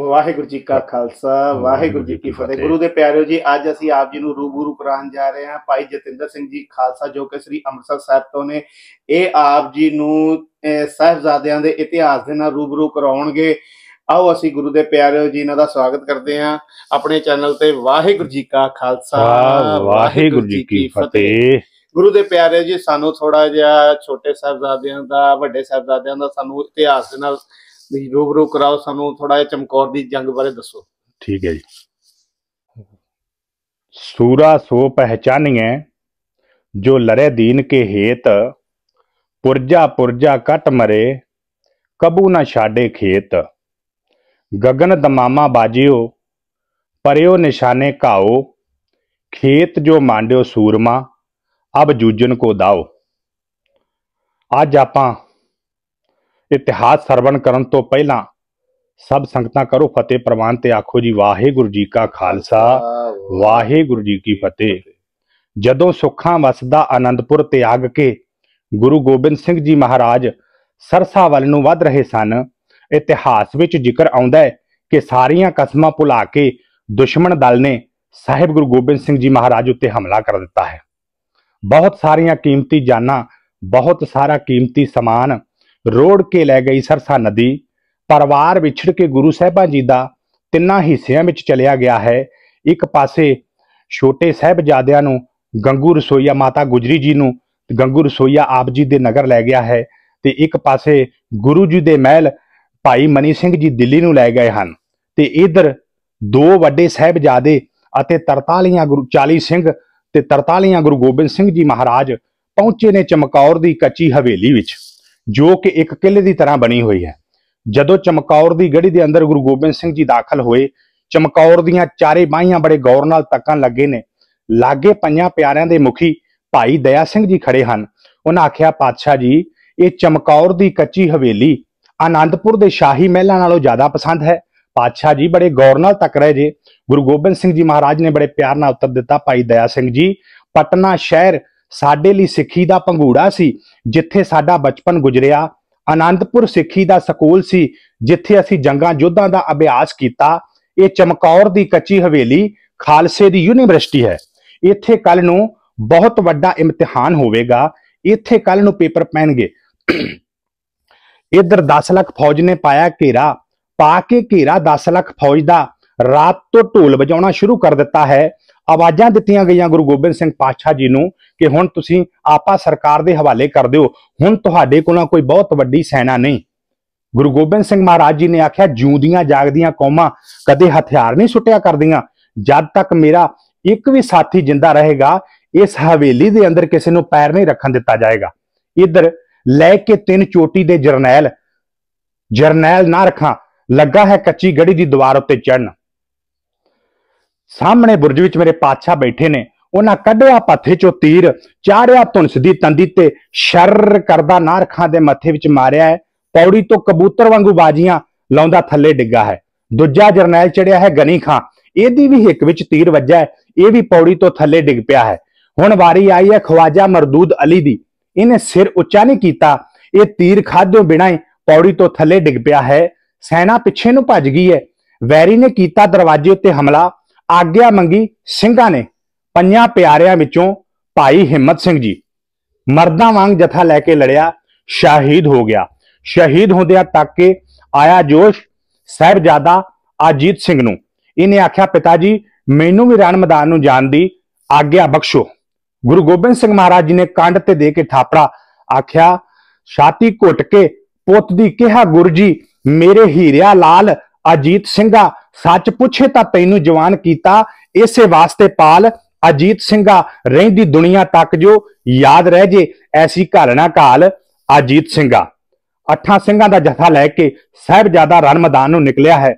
ਵਾਹਿਗੁਰੂ ਜੀ ਕਾ ਖਾਲਸਾ ਵਾਹਿਗੁਰੂ ਜੀ ਕੀ ਫਤਿਹ ਗੁਰੂ ਦੇ ਪਿਆਰਿਓ ਜੀ ਅੱਜ ਅਸੀਂ ਆਪ ਜੀ ਨੂੰ ਰੂਬਰੂ ਕਰਾਉਣ ਜਾ ਰਹੇ ਹਾਂ ਭਾਈ ਜਤਿੰਦਰ ਸਿੰਘ ਜੀ ਖਾਲਸਾ ਜੋ ਕਿ ਸ੍ਰੀ ਅੰਮ੍ਰਿਤਸਰ ਸਾਹਿਬ ਤੋਂ ਨੇ ਇਹ ਆਪ ਜੀ ਨੂੰ ਸਹਿਬਜ਼ਾਦਿਆਂ ਦੇ ਇਤਿਹਾਸ ਦੇ ਨਾਲ ਰੂਬਰੂ ਕਰਾਉਣਗੇ ਆਓ ਅਸੀਂ ਗੁਰੂ ਦੇ ਪਿਆਰਿਓ ਜੀ ਇਹਨਾਂ ਦਾ ਸਵਾਗਤ ਕਰਦੇ ਹਾਂ ਆਪਣੇ ਚੈਨਲ ਤੇ ਵਾਹਿਗੁਰੂ ਜੀ ਕਾ ਖਾਲਸਾ ਵਾਹਿਗੁਰੂ ਜੀ ਕੀ ਫਤਿਹ ਗੁਰੂ ਦੇ ਪਿਆਰਿਓ ਜੀ ਸਾਨੂੰ ਥੋੜਾ ਜਿਹਾ ਛੋਟੇ ਸਹਿਬਜ਼ਾਦਿਆਂ ਦਾ ਵੱਡੇ ਸਹਿਬਜ਼ਾਦਿਆਂ ਦਾ ਸਾਨੂੰ ਇਤਿਹਾਸ ਦੇ ਨਾਲ ਵੀ ਰੂਬਰੂ ਕਰਾਓ ਸਾਨੂੰ ਥੋੜਾ ਜਿਹਾ ਚਮਕੌਰ ਦੀ ਜੰਗ ਬਾਰੇ ਦੱਸੋ ਠੀਕ ਹੈ ਜੀ ਸੂਰਾ ਸੋ ਪਹਿਚਾਨੀਏ ਜੋ ਲਰੇ ਦੀਨ ਕੇ ਹੇਤ ਪੁਰਜਾ ਪੁਰਜਾ ਕਟ ਮਰੇ ਕਬੂ ਨਾ ਛਾੜੇ ਖੇਤ ਗਗਨ ਦਮਾਮਾ ਬਾਜਿਓ ਪਰਿਓ ਨਿਸ਼ਾਨੇ ਕਾਓ ਖੇਤ ਜੋ ਮਾਂਡਿਓ ਸੂਰਮਾ ਅਬ ਜੂਜਨ ਕੋ ਦਾਓ ਅੱਜ ਆਪਾਂ ਇਤਿਹਾਸ ਸਰਵਣ ਕਰਨ ਤੋਂ ਪਹਿਲਾਂ ਸਭ ਸੰਗਤਾਂ ਕਰੋ ਫਤਿਹ ਪ੍ਰਵਾਨ ਤੇ ਆਖੋ ਜੀ ਵਾਹਿਗੁਰੂ ਜੀ ਕਾ ਖਾਲਸਾ ਵਾਹਿਗੁਰੂ ਜੀ ਕੀ ਫਤਿਹ ਜਦੋਂ ਸੁੱਖਾਂ ਵਸਦਾ ਆਨੰਦਪੁਰ ਤਿਆਗ ਕੇ ਗੁਰੂ ਗੋਬਿੰਦ ਸਿੰਘ ਜੀ ਮਹਾਰਾਜ ਸਰਸਾ ਵੱਲ ਨੂੰ ਵੱਧ ਰਹੇ ਸਨ ਇਤਿਹਾਸ ਵਿੱਚ ਜ਼ਿਕਰ ਆਉਂਦਾ ਹੈ ਕਿ ਸਾਰੀਆਂ ਕਸਮਾਂ ਭੁਲਾ ਕੇ ਦੁਸ਼ਮਣ ਦਲ ਨੇ ਸਾਹਿਬ ਗੁਰੂ ਗੋਬਿੰਦ ਸਿੰਘ ਜੀ ਮਹਾਰਾਜ ਉੱਤੇ ਹਮਲਾ ਕਰ ਦਿੱਤਾ ਹੈ ਬਹੁਤ ਸਾਰੀਆਂ ਕੀਮਤੀ ਜਾਨਾਂ ਬਹੁਤ ਸਾਰਾ ਕੀਮਤੀ ਸਮਾਨ ਰੋੜ ਕੇ ਲੈ ਗਈ ਸਰਸਾ ਨਦੀ ਪਰਿਵਾਰ ਵਿਛੜ ਕੇ ਗੁਰੂ ਸਾਹਿਬਾਂ ਜੀ ਦਾ ਤਿੰਨਾਂ ਹਿੱਸਿਆਂ ਵਿੱਚ ਚਲਿਆ ਗਿਆ ਹੈ ਇੱਕ ਪਾਸੇ ਛੋਟੇ ਸਹਿਬਜ਼ਾਦਿਆਂ ਨੂੰ ਗੰਗੂ ਰਸੋਈਆ ਮਾਤਾ ਗੁਜਰੀ ਜੀ ਨੂੰ ਗੰਗੂ ਰਸੋਈਆ ਆਪ ਜੀ ਦੇ ਨਗਰ ਲੈ ਗਿਆ ਹੈ ਤੇ ਇੱਕ ਪਾਸੇ ਗੁਰੂ ਜੀ ਦੇ ਮਹਿਲ ਭਾਈ ਮਨੀ ਸਿੰਘ ਜੀ ਦਿੱਲੀ ਨੂੰ ਲੈ ਗਏ ਹਨ ਤੇ ਇਧਰ ਦੋ ਵੱਡੇ ਸਹਿਬਜ਼ਾਦੇ ਅਤੇ 43 ਗੁਰੂ 40 ਸਿੰਘ ਤੇ 43 ਗੁਰੂ ਗੋਬਿੰਦ ਸਿੰਘ ਜੀ ਮਹਾਰਾਜ ਪਹੁੰਚੇ ਨੇ ਚਮਕੌਰ ਦੀ ਕੱਚੀ ਹਵੇਲੀ ਵਿੱਚ ਜੋ ਕਿ ਇੱਕ ਕਿਲੇ ਦੀ ਤਰ੍ਹਾਂ ਬਣੀ ਹੋਈ ਹੈ ਜਦੋਂ ਚਮਕੌਰ ਦੀ ਗੜੀ ਦੇ ਅੰਦਰ ਗੁਰੂ ਗੋਬਿੰਦ ਸਿੰਘ ਜੀ ਦਾਖਲ ਹੋਏ ਚਮਕੌਰ ਦੀਆਂ ਚਾਰੇ ਬਾਹੀਆਂ ਬੜੇ ਗੌਰ ਨਾਲ ਤੱਕਣ ਲੱਗੇ ਨੇ ਲਾਗੇ ਪੰਜਾਂ ਪਿਆਰਿਆਂ ਦੇ ਮੁਖੀ ਭਾਈ ਦਇਆ ਸਿੰਘ ਜੀ ਖੜੇ ਹਨ ਉਹਨਾਂ ਆਖਿਆ ਪਾਤਸ਼ਾਹ ਜੀ ਇਹ ਚਮਕੌਰ ਦੀ ਕੱਚੀ ਹਵੇਲੀ ਆਨੰਦਪੁਰ ਦੇ ਸ਼ਾਹੀ ਮਹਿਲਾਂ ਨਾਲੋਂ ਜ਼ਿਆਦਾ ਪਸੰਦ ਹੈ ਪਾਤਸ਼ਾਹ ਜੀ ਬੜੇ ਗੌਰ ਨਾਲ ਤੱਕ ਰਹੇ ਜੇ ਗੁਰੂ ਗੋਬਿੰਦ ਸਿੰਘ ਜੀ ਮਹਾਰਾਜ ਨੇ ਬੜੇ ਪਿਆਰ ਨਾਲ ਉੱਤਰ ਦਿੱਤਾ ਭਾਈ ਦਇਆ ਸਿੰਘ ਜੀ ਪਟਨਾ ਸ਼ਹਿਰ ਸਾਡੇ ਲਈ ਸਿੱਖੀ ਦਾ ਪੰਘੂੜਾ ਸੀ ਜਿੱਥੇ ਸਾਡਾ ਬਚਪਨ ਗੁਜ਼ਰਿਆ ਆਨੰਦਪੁਰ ਸਿੱਖੀ ਦਾ ਸਕੂਲ ਸੀ ਜਿੱਥੇ ਅਸੀਂ ਜੰਗਾਂ ਯੁੱਧਾਂ ਦਾ ਅਭਿਆਸ ਕੀਤਾ ਇਹ ਚਮਕੌਰ ਦੀ ਕੱਚੀ ਹਵੇਲੀ ਖਾਲਸੇ ਦੀ ਯੂਨੀਵਰਸਿਟੀ ਹੈ ਇੱਥੇ ਕੱਲ ਨੂੰ ਬਹੁਤ ਵੱਡਾ ਇਮਤਿਹਾਨ ਹੋਵੇਗਾ ਇੱਥੇ ਕੱਲ ਨੂੰ ਪੇਪਰ ਪੈਣਗੇ ਇਧਰ 10 ਲੱਖ ਫੌਜ ਨੇ ਪਾਇਆ ਘੇਰਾ ਪਾ ਕੇ ਘੇਰਾ 10 ਲੱਖ ਫੌਜ ਦਾ ਰਾਤ ਤੋਂ ਢੋਲ ਵਜਾਉਣਾ ਸ਼ੁਰੂ ਕਰ ਦਿੱਤਾ ਹੈ ਆਵਾਜ਼ਾਂ ਦਿੱਤੀਆਂ ਗਈਆਂ ਗੁਰੂ ਗੋਬਿੰਦ ਸਿੰਘ ਪਾਤਸ਼ਾਹ ਜੀ ਨੂੰ ਕਿ ਹੁਣ ਤੁਸੀਂ ਆਪਾ ਸਰਕਾਰ ਦੇ ਹਵਾਲੇ ਕਰ ਦਿਓ ਹੁਣ ਤੁਹਾਡੇ ਕੋਲ ਕੋਈ ਬਹੁਤ ਵੱਡੀ ਸੈਨਾ ਨਹੀਂ ਗੁਰੂ ਗੋਬਿੰਦ ਸਿੰਘ ਮਹਾਰਾਜ ਜੀ ਨੇ ਆਖਿਆ ਜੂੰਦੀਆਂ ਜਾਗਦੀਆਂ ਕੌਮਾਂ ਕਦੇ ਹਥਿਆਰ ਨਹੀਂ ਸੁੱਟਿਆ ਕਰਦੀਆਂ ਜਦ ਤੱਕ ਮੇਰਾ ਇੱਕ ਵੀ ਸਾਥੀ ਜਿੰਦਾ ਰਹੇਗਾ ਇਸ ਹਵੇਲੀ ਦੇ ਅੰਦਰ ਕਿਸੇ ਨੂੰ ਪੈਰ ਨਹੀਂ ਰੱਖਣ ਦਿੱਤਾ ਜਾਏਗਾ ਇਧਰ ਲੈ ਕੇ ਤਿੰਨ ਚੋਟੀ ਦੇ ਜਰਨੈਲ ਜਰਨੈਲ ਨਾ ਰੱਖਾਂ ਲੱਗਾ ਹੈ ਕੱਚੀ ਗੜੀ ਦੀ ਦੀਵਾਰ ਉੱਤੇ ਚੜਨ ਸਾਹਮਣੇ ਬੁਰਜ ਵਿੱਚ ਮੇਰੇ ਪਾਤਸ਼ਾਹ ਬੈਠੇ ਨੇ ਉਹਨਾਂ ਕੱਢਿਆ ਪੱਥੇ ਚੋਂ ਤੀਰ ਚਾੜਿਆ ਧੁਨਸ ਦੀ ਤੰਦੀ ਤੇ ਸ਼ਰਰ ਕਰਦਾ ਨਾਰਖਾਂ ਦੇ ਮੱਥੇ ਵਿੱਚ ਮਾਰਿਆ ਹੈ ਪੌੜੀ ਤੋਂ ਕਬੂਤਰ ਵਾਂਗੂ ਬਾਜੀਆਂ ਲਾਉਂਦਾ ਥੱਲੇ ਡਿੱਗਾ ਹੈ ਦੂਜਾ ਜਰਨੈਲ ਚੜਿਆ ਹੈ ਗਨੀ ਖਾਂ ਇਹਦੀ ਵੀ ਹਿੱਕ ਵਿੱਚ ਤੀਰ ਵੱਜਾ ਹੈ ਇਹ ਵੀ ਪੌੜੀ ਤੋਂ ਥੱਲੇ ਡਿੱਗ ਪਿਆ ਹੈ ਹੁਣ ਵਾਰੀ ਆਈ ਹੈ ਖਵਾਜਾ ਮਰਦੂਦ ਅਲੀ ਦੀ ਇਹਨੇ ਸਿਰ ਉੱਚਾ ਨਹੀਂ ਕੀਤਾ ਇਹ ਤੀਰ ਖਾਦਿਓ ਬਿਨਾਂ ਹੀ ਪੌੜੀ ਤੋਂ ਥੱਲੇ ਡਿੱਗ ਪਿਆ ਹੈ ਸੈਨਾ ਪਿੱਛੇ ਨੂੰ ਭੱਜ ਗਈ ਹੈ ਵੈਰੀ ਨੇ ਕੀਤਾ ਦਰਵਾਜ਼ੇ ਉੱਤੇ ਹਮਲਾ ਆਗਿਆ ਮੰਗੀ ਸਿੰਘਾਂ ਨੇ ਪੰਜਾਂ ਪਿਆਰਿਆਂ ਵਿੱਚੋਂ ਭਾਈ ਹਿੰਮਤ ਸਿੰਘ ਜੀ ਮਰਦਾਂ ਵਾਂਗ ਜਥਾ ਲੈ ਕੇ ਲੜਿਆ ਸ਼ਹੀਦ ਹੋ ਗਿਆ ਸ਼ਹੀਦ ਹੁੰਦਿਆਂ ਤੱਕ ਕੇ ਆਇਆ ਜੋਸ਼ ਸਹਿਬਜ਼ਾਦਾ ਅਜੀਤ ਸਿੰਘ ਨੂੰ ਇਹਨੇ ਆਖਿਆ ਪਿਤਾ ਜੀ ਮੈਨੂੰ ਵੀ ਰਣ ਮੈਦਾਨ ਨੂੰ ਜਾਣ ਦੀ ਆਗਿਆ ਬਖਸ਼ੋ ਗੁਰੂ ਗੋਬਿੰਦ ਸਿੰਘ ਮਹਾਰਾਜ ਜੀ ਨੇ ਕੰਡ ਤੇ ਦੇ ਕੇ ਥਾਪੜਾ ਆਖਿਆ ਛਾਤੀ ਘੁੱਟ ਕੇ ਪੁੱਤ ਦੀ ਕਿਹਾ ਗੁਰਜੀ ਮੇਰੇ ਹੀਰਿਆ ਲਾਲ ਅਜੀਤ ਸਿੰਘਾ ਸੱਚ ਪੁੱਛੇ ਤਾਂ ਤੈਨੂੰ ਜਵਾਨ ਕੀਤਾ ਇਸੇ ਵਾਸਤੇ ਪਾਲ ਅਜੀਤ ਸਿੰਘਾ ਰਹਿੰਦੀ ਦੁਨੀਆ ਤੱਕ ਜੋ ਯਾਦ ਰਹਿ ਜੇ ਐਸੀ ਘਾਲਣਾ ਕਾਲ ਅਜੀਤ ਸਿੰਘਾ ਅੱਠਾਂ ਸਿੰਘਾਂ ਦਾ ਜਥਾ ਲੈ ਕੇ ਸਹਿਬਜ਼ਾਦਾ ਰਣ ਮੈਦਾਨ ਨੂੰ ਨਿਕਲਿਆ ਹੈ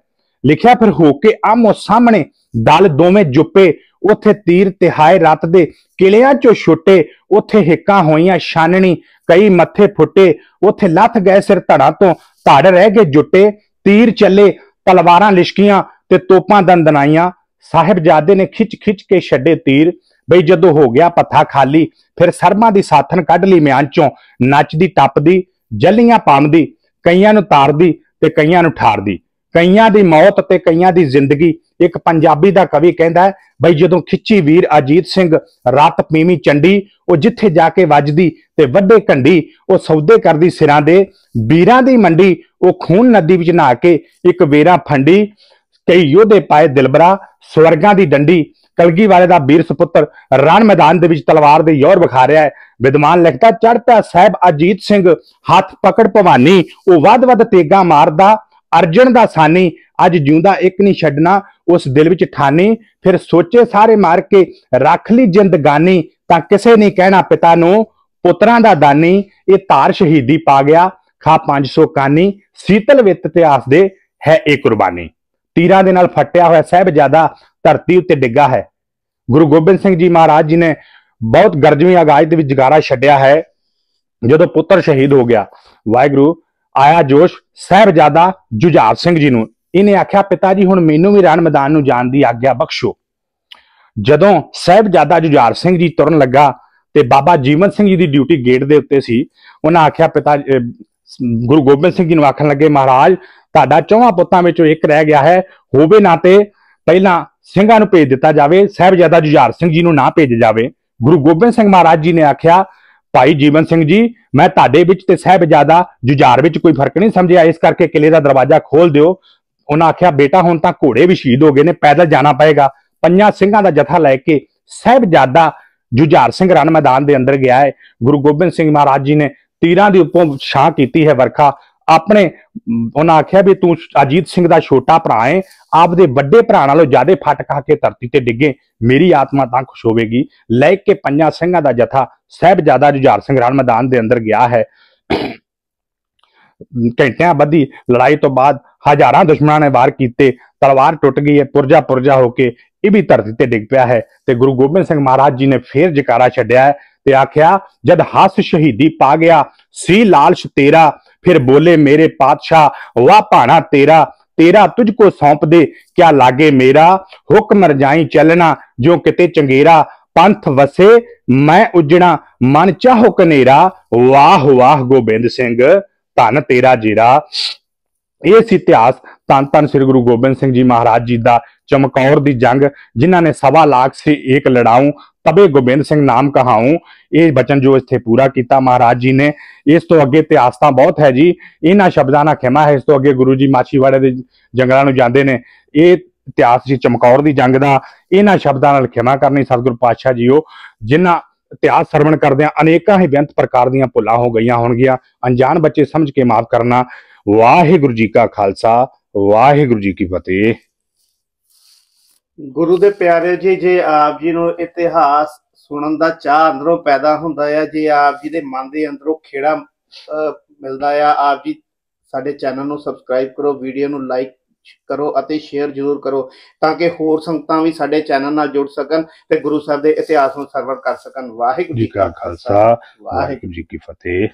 ਲਿਖਿਆ ਫਿਰ ਹੋ ਕੇ ਆਮੋ ਸਾਹਮਣੇ ਦਲ ਦੋਵੇਂ ਜੁੱਪੇ ਉਥੇ ਤੀਰ ਤਿਹਾਏ ਰਤ ਦੇ ਕਿਲਿਆਂ ਚੋਂ ਛੁੱਟੇ ਉਥੇ ਹਿੱਕਾਂ ਹੋਈਆਂ ਛਾਨਣੀ ਕਈ ਮੱਥੇ ਫੁੱਟੇ ਉਥੇ ਲੱਥ ਗਏ ਸਿਰ ਧੜਾਂ ਤੋਂ ਧੜ ਰਹਿ ਗਏ ਜੁੱਟੇ ਤੀਰ ਚੱਲੇ ਤਲਵਾਰਾਂ ਲਿਸ਼ਕੀਆਂ ਤੇ ਤੋਪਾਂ ਦੰਦਨਾਈਆਂ ਸਾਹਿਬਜ਼ਾਦੇ ਨੇ ਖਿੱਚ ਖਿੱਚ ਕੇ ਛੱਡੇ ਤੀਰ ਬਈ ਜਦੋਂ ਹੋ ਗਿਆ ਪੱਥਾ ਖਾਲੀ ਫਿਰ ਸਰਮਾ ਦੀ ਸਾਥਨ ਕੱਢ ਲਈ ਮਿਆਂ ਚੋਂ ਨੱਚਦੀ ਟੱਪਦੀ ਜੱਲੀਆਂ ਪਾਉਂਦੀ ਕਈਆਂ ਨੂੰ ਤਾਰਦੀ ਤੇ ਕਈਆਂ ਨੂੰ ਠਾਰਦੀ ਕਈਆਂ ਦੀ ਮੌਤ ਤੇ ਕਈਆਂ ਦੀ ਜ਼ਿੰਦਗੀ ਇੱਕ ਪੰਜਾਬੀ ਦਾ ਕਵੀ ਕਹਿੰਦਾ ਬਈ ਜਦੋਂ ਖਿੱਚੀ ਵੀਰ ਅਜੀਤ ਸਿੰਘ ਰਾਤ ਪੀਵੀ ਚੰਡੀ ਉਹ ਜਿੱਥੇ ਜਾ ਕੇ ਵੱਜਦੀ ਤੇ ਵੱਡੇ ਕੰਢੀ ਉਹ ਸੌਦੇ ਕਰਦੀ ਸਿਰਾਂ ਦੇ ਵੀਰਾਂ ਦੀ ਮੰਡੀ ਉਹ ਖੂਨ ਨਦੀ ਵਿੱਚ ਨਹਾ ਕੇ ਇੱਕ ਵੇਰਾ ਫੰਡੀ ਕਈ ਯੋਧੇ ਪਾਏ ਦਿਲਬਰਾ ਸਵਰਗਾਂ ਦੀ ਡੰਡੀ ਕਲਗੀ ਵਾਲੇ ਦਾ ਵੀਰ ਸੁਪੁੱਤਰ ਰਣ ਮੈਦਾਨ ਦੇ ਵਿੱਚ ਤਲਵਾਰ ਦੇ ਯੌਰ ਵਿਖਾ ਰਿਹਾ ਹੈ ਵਿਦਵਾਨ ਲਿਖਦਾ ਚੜ ਪਿਆ ਸਾਹਿਬ ਅਜੀਤ ਸਿੰਘ ਹੱਥ ਪਕੜ ਭਵਾਨੀ ਉਹ ਵੱਧ ਵੱਧ ਤੇਗਾ ਮਾਰਦਾ ਅਰਜਨ ਦਾ ਸਾਨੀ ਅੱਜ ਜਿਉਂਦਾ ਇੱਕ ਨਹੀਂ ਛੱਡਣਾ ਉਸ ਦਿਲ ਵਿੱਚ ਠਾਨੀ ਫਿਰ ਸੋਚੇ ਸਾਰੇ ਮਾਰ ਕੇ ਰੱਖ ਲਈ ਜਿੰਦਗਾਨੀ ਤਾਂ ਕਿਸੇ ਨਹੀਂ ਕਹਿਣਾ ਪਿਤਾ ਨੂੰ ਪੁੱਤਰਾਂ ਦਾ ਦਾਨੀ ਇਹ ਧਾਰ ਸ਼ਹੀਦੀ ਪਾ ਗਿਆ ਖਾ 500 ਕਾਨੀ ਸੀਤਲ ਵਿੱਤ ਇਤਿਹਾਸ ਦੇ ਹੈ ਇਹ ਕੁਰਬਾਨੀ ਤੀਰਾਂ ਦੇ ਨਾਲ ਫਟਿਆ ਹੋਇਆ ਸਹਿਬਜ਼ਾਦਾ ਧਰਤੀ ਉੱਤੇ ਡਿੱਗਾ ਹੈ ਗੁਰੂ ਗੋਬਿੰਦ ਸਿੰਘ ਜੀ ਮਹਾਰਾਜ ਜੀ ਨੇ ਬਹੁਤ ਗਰਜਵੀਂ ਆਗਾਜ਼ ਦੇ ਵਿੱਚ ਜਗਾਰਾ ਛੱਡਿਆ ਹੈ ਜਦੋਂ ਪੁੱਤਰ ਸ਼ਹੀਦ ਹੋ ਗਿਆ ਵਾਹਿਗੁਰੂ ਆਇਆ ਜੋਸ਼ ਸਹਿਬਜ਼ਾਦਾ ਜੁਝਾਰ ਸਿੰਘ ਜੀ ਨੂੰ ਇਹਨੇ ਆਖਿਆ ਪਿਤਾ ਜੀ ਹੁਣ ਮੈਨੂੰ ਵੀ ਰਣ ਮੈਦਾਨ ਨੂੰ ਜਾਣ ਦੀ ਆਗਿਆ ਬਖਸ਼ੋ ਜਦੋਂ ਸਹਿਬਜ਼ਾਦਾ ਜੁਝਾਰ ਸਿੰਘ ਜੀ ਤੁਰਨ ਲੱਗਾ ਤੇ ਬਾਬਾ ਜੀਵਨ ਸਿੰਘ ਜੀ ਦੀ ਡਿਊਟੀ ਗੇਟ ਦੇ ਉੱਤੇ ਸੀ ਉਹਨਾਂ ਆਖਿਆ ਪਿਤਾ ਗੁਰੂ ਗੋਬਿੰਦ ਸਿੰਘ ਜੀ ਨੂੰ ਆਖਣ ਲੱਗੇ ਮਹਾਰਾਜ ਤੁਹਾਡਾ ਚੌਹਾਂ ਪੁੱਤਾਂ ਵਿੱਚੋਂ ਇੱਕ ਰਹਿ ਗਿਆ ਹੈ ਹੋਵੇ ਨਾ ਤੇ ਪਹਿਲਾਂ ਸਿੰਘਾਂ ਨੂੰ ਭੇਜ ਦਿੱਤਾ ਜਾਵੇ ਸਹਿਬਜ਼ਾਦਾ ਜੁਝਾਰ ਸਿੰਘ ਜੀ ਨੂੰ ਨਾ ਭੇਜ ਜਾਵੇ ਗੁਰੂ ਗੋਬਿੰਦ ਸਿੰਘ ਮਹਾਰਾਜ ਜੀ ਨੇ ਆਖਿਆ ਭਾਈ ਜੀਵਨ ਸਿੰਘ ਜੀ ਮੈਂ ਤੁਹਾਡੇ ਵਿੱਚ ਤੇ ਸਹਿਬਜ਼ਾਦਾ ਜੁਝਾਰ ਵਿੱਚ ਕੋਈ ਫਰਕ ਨਹੀਂ ਸਮਝਿਆ ਇਸ ਕਰਕੇ ਕਿਲੇ ਦਾ ਦਰਵਾਜ਼ਾ ਖੋਲ ਦਿਓ ਉਹਨਾਂ ਆਖਿਆ ਬੇਟਾ ਹੁਣ ਤਾਂ ਘੋੜੇ ਵੀ ਸ਼ਹੀਦ ਹੋ ਗਏ ਨੇ ਪੈਦਲ ਜਾਣਾ ਪਏਗਾ ਪੰਜਾਂ ਸਿੰਘਾਂ ਦਾ ਜਥਾ ਲੈ ਕੇ ਸਹਿਬਜ਼ਾਦਾ ਜੁਝਾਰ ਸਿੰਘ ਰਣ ਮੈਦਾਨ ਦੇ ਅੰਦਰ ਗਿਆ ਹੈ ਗੁਰੂ ਗੋਬਿੰਦ ਸਿੰਘ ਮਹਾਰਾਜ ਜੀ ਨੇ ਤੀਰਾਂ ਦੀ ਉਪੋਂ ਛਾਂ ਕੀਤੀ ਹੈ ਵਰਖਾ ਆਪਣੇ ਉਹਨਾਂ ਆਖਿਆ ਵੀ ਤੂੰ ਅਜੀਤ ਸਿੰਘ ਦਾ ਛੋਟਾ ਭਰਾ ਹੈ ਆਪਦੇ ਵੱਡੇ ਭਰਾ ਨਾਲੋਂ ਜ਼ਿਆਦਾ ਫਟ ਖਾ ਕੇ ਧਰਤੀ ਤੇ ਡਿੱਗੇ ਮੇਰੀ ਆਤਮਾ ਤਾਂ ਖੁਸ਼ ਹੋਵੇਗੀ ਲੈ ਕੇ ਪੰਜਾਂ ਸਿੰਘਾਂ ਦਾ ਜਥਾ ਸਹਿਬਜ਼ਾਦਾ ਜੁਝਾਰ ਸਿੰਘ ਰਣ ਮੈਦਾਨ ਦੇ ਅੰਦਰ ਗਿਆ ਹੈ ਘੰਟਿਆਂ ਬੱਧੀ ਲੜਾਈ ਤੋਂ ਬਾਅਦ ਹਜ਼ਾਰਾਂ ਦੁਸ਼ਮਣਾਂ ਨੇ ਵਾਰ ਕੀਤੇ ਤਲਵਾਰ ਟੁੱਟ ਗਈ ਹੈ ਪੁਰਜਾ ਪੁਰਜਾ ਹੋ ਕੇ ਇਹ ਵੀ ਧਰਤੀ ਤੇ ਡਿੱਗ ਪਿਆ ਹੈ ਤੇ ਗੁਰੂ ਗੋਬਿੰਦ ਸਿੰਘ ਮਹਾਰਾਜ ਜੀ ਨੇ ਫੇਰ ਜਕਾਰਾ ਛੱਡਿਆ ਤੇ ਆਖਿਆ ਜਦ ਹੱਸ ਸ਼ਹੀਦੀ ਪਾ ਗਿਆ ਸੀ ਲਾਲਸ਼ ਤੇਰਾ ਫਿਰ ਬੋਲੇ ਮੇਰੇ ਪਾਤਸ਼ਾਹ ਵਾ ਭਾਣਾ ਤੇਰਾ ਤੇਰਾ ਤੁਝ ਕੋ ਸੌਂਪ ਦੇ ਕਿਆ ਲਾਗੇ ਮੇਰਾ ਹੁਕਮ ਰਜਾਈ ਚੱਲਣਾ ਜੋ ਕਿਤੇ ਚੰਗੇਰਾ ਪੰਥ ਵਸੇ ਮੈਂ ਉਜਣਾ ਮਨ ਚਾਹੋ ਕਨੇਰਾ ਵਾਹ ਵਾਹ ਗੋਬਿੰਦ ਸਿੰਘ ਧਨ ਤੇਰਾ ਜੇਰਾ ਸੀ ਇਤਿਹਾਸ ਤਾਂ ਤਾਂ ਸ੍ਰੀ ਗੁਰੂ ਗੋਬਿੰਦ ਸਿੰਘ ਜੀ ਮਹਾਰਾਜ ਜੀ ਦਾ ਚਮਕੌਰ ਦੀ ਜੰਗ ਜਿਨ੍ਹਾਂ ਨੇ ਸਵਾ ਲੱਖ ਸੇ ਇੱਕ ਲੜਾਉ ਤਬੇ ਗੋਬਿੰਦ ਸਿੰਘ ਨਾਮ ਕਹਾਉ ਇਹ ਬਚਨ ਜੋ ਇੱਥੇ ਪੂਰਾ ਕੀਤਾ ਮਹਾਰਾਜ ਜੀ ਨੇ ਇਸ ਤੋਂ ਅੱਗੇ ਇਤਿਹਾਸ ਤਾਂ ਬਹੁਤ ਹੈ ਜੀ ਇਹਨਾਂ ਸ਼ਬਦਾਂ ਨਾਲ ਖਿਮਾ ਹੈ ਇਸ ਤੋਂ ਅੱਗੇ ਗੁਰੂ ਜੀ ਮਾਛੀਵਾੜੇ ਦੇ ਜੰਗਲਾਂ ਨੂੰ ਜਾਂਦੇ ਨੇ ਇਹ ਇਤਿਹਾਸ ਜੀ ਚਮਕੌਰ ਦੀ ਜੰਗ ਦਾ ਇਹਨਾਂ ਸ਼ਬਦਾਂ ਨਾਲ ਖਿਮਾ ਕਰਨੀ ਸਤਿਗੁਰੂ ਪਾਤਸ਼ਾਹ ਜੀਓ ਜਿਨ੍ਹਾਂ ਇਤਿਹਾਸ ਸਰਵਣ ਕਰਦਿਆਂ ਅਨੇਕਾਂ ਹੀ ਬੇਅੰਤ ਪ੍ਰਕਾਰ ਦੀਆਂ ਭੁੱਲਾਂ ਹੋ ਗਈਆਂ ਹੋਣਗੀਆਂ ਅਣਜਾਣ ਬੱਚੇ ਸਮਝ ਕੇ ਮਾਫ ਕਰਨਾ ਵਾਹਿਗੁਰੂ ਜੀ ਕਾ ਖਾਲਸਾ ਵਾਹਿਗੁਰੂ ਜੀ ਕੀ ਫਤਿਹ ਗੁਰੂ ਦੇ ਪਿਆਰੇ ਜੀ ਜੇ ਆਪ ਜੀ ਨੂੰ ਇਤਿਹਾਸ ਸੁਣਨ ਦਾ ਚਾਹ ਅੰਦਰੋਂ ਪੈਦਾ ਹੁੰਦਾ ਆ ਜੇ ਆਪ ਜੀ ਦੇ ਮਨ ਦੇ ਅੰਦਰੋਂ ਖੇੜਾ ਮਿਲਦਾ ਆ ਆਪ ਜੀ ਸਾਡੇ ਚੈਨਲ ਨੂੰ ਸਬਸਕ੍ਰਾਈਬ ਕਰੋ ਵੀਡੀਓ ਨੂੰ ਲਾਈਕ ਕਰੋ ਅਤੇ ਸ਼ੇਅਰ ਜ਼ਰੂਰ ਕਰੋ ਤਾਂ ਕਿ ਹੋਰ ਸੰਗਤਾਂ ਵੀ ਸਾਡੇ ਚੈਨਲ ਨਾਲ ਜੁੜ ਸਕਣ ਤੇ ਗੁਰੂ ਸਾਹਿਬ ਦੇ ਇਤਿਹਾਸ ਨੂੰ ਸਰਵਰ ਕਰ ਸਕਣ ਵਾਹਿਗੁਰੂ ਜੀ ਕਾ ਖਾਲਸਾ ਵਾਹਿਗੁਰੂ ਜੀ ਕੀ ਫਤਿਹ